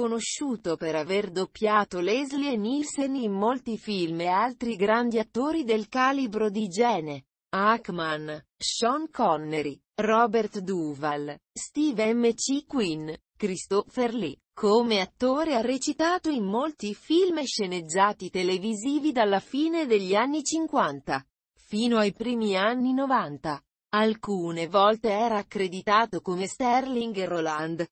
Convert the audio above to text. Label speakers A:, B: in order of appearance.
A: conosciuto per aver doppiato Leslie Nielsen in molti film e altri grandi attori del calibro di Gene. Ackman, Sean Connery, Robert Duval, Steve M. C. Quinn, Christopher Lee. Come attore ha recitato in molti film e sceneggiati televisivi dalla fine degli anni 50 fino ai primi anni 90. Alcune volte era accreditato come Sterling Roland.